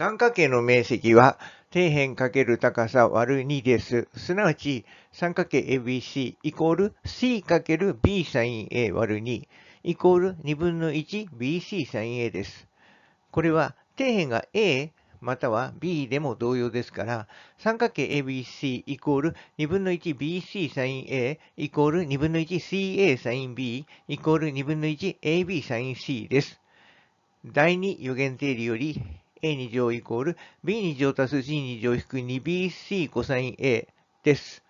三角形の面積は、底辺×高さ割る2です。すなわち、三角形 ABC イコール C×B サイン A 割る2イコール2分の 1BC サイン A です。これは、底辺が A または B でも同様ですから、三角形 ABC イコール2分の 1BC サイン A イコール2分の 1CA サイン B イコール2分の 1AB サイン C です。第2予言定理より a2 乗イコール b2 乗足す c2 乗引く 2bc コサイン a です。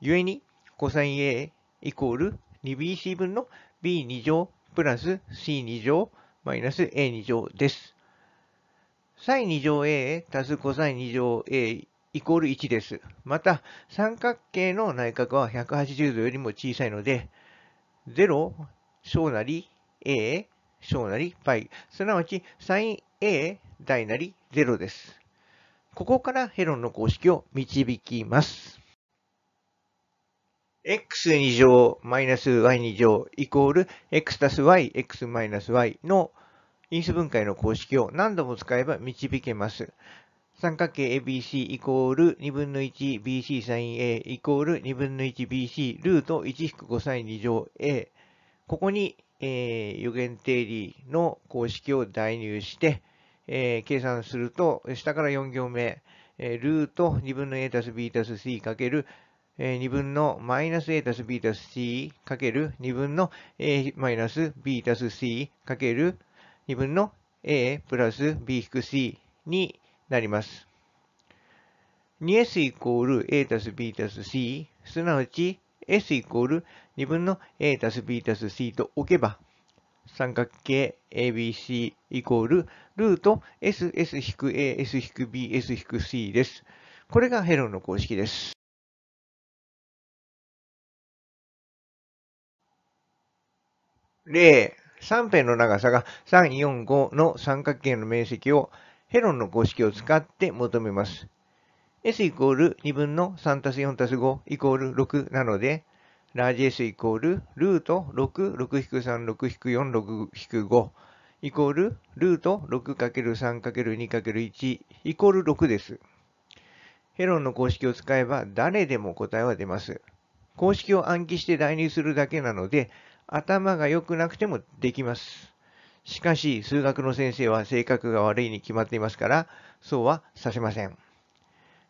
ゆえに、コサイン a イコール 2bc 分の b2 乗プラス c2 乗マイナス a2 乗です。sin2 乗 a 足す cos2 乗 a イコール1です。また、三角形の内角は180度よりも小さいので、0小なり a 小なり π、すなわち sin a 大なり0です。ここからヘロンの公式を導きます。x2 乗マイナス y2 乗イコール x 足す y、x マイナス y の因数分解の公式を何度も使えば導けます。三角形 ABC イコール2分の 1BC サイン A イコール2分の 1BC ルート1-5サイン2乗 A ここに、えー、余弦定理の公式を代入してえー、計算すると、下から4行目、えー、ルート2分の a たす b たす c かける、えー、2分のマイナス a たす b たす c かける2分の a マイナス b たす c かける2分の a プラス b 引く c になります。2s イコール a たす b たす c すなわち s イコール2分の a たす b たす c と置けば三角形 ABC イコールルート SS-A-S-B-S-C です。これがヘロンの公式です。例、三辺の長さが3、4、5の三角形の面積をヘロンの公式を使って求めます。S イコール2分の3たす4たす5イコール6なので、ラージ S イコールルート6、6-3、6-4、6-5イコールルート 6×3×2×1 イコール6です。ヘロンの公式を使えば誰でも答えは出ます。公式を暗記して代入するだけなので頭が良くなくてもできます。しかし数学の先生は性格が悪いに決まっていますからそうはさせません。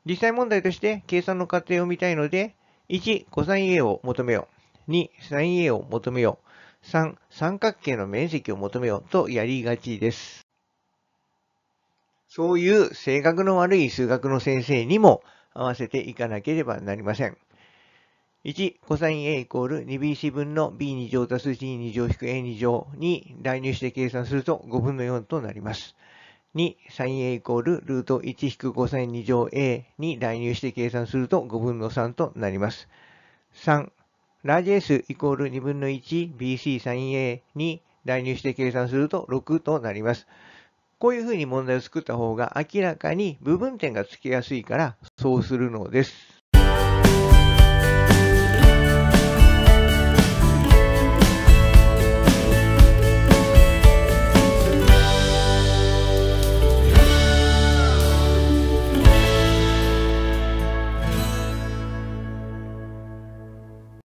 実際問題として計算の過程を見たいので1、コサイン A を求めよう。2、サイン A を求めよう。3、三角形の面積を求めようとやりがちです。そういう性格の悪い数学の先生にも合わせていかなければなりません。1、コサイン A イコール 2bc 分の b2 乗足す c2 乗引く a2 乗に代入して計算すると5分の4となります。に sin a イコールルート1 5sin2 乗 a に代入して計算すると5分の3となります。3、ラージ S イコール2分の 1bcsin a に代入して計算すると6となります。こういうふうに問題を作った方が明らかに部分点がつきやすいからそうするのです。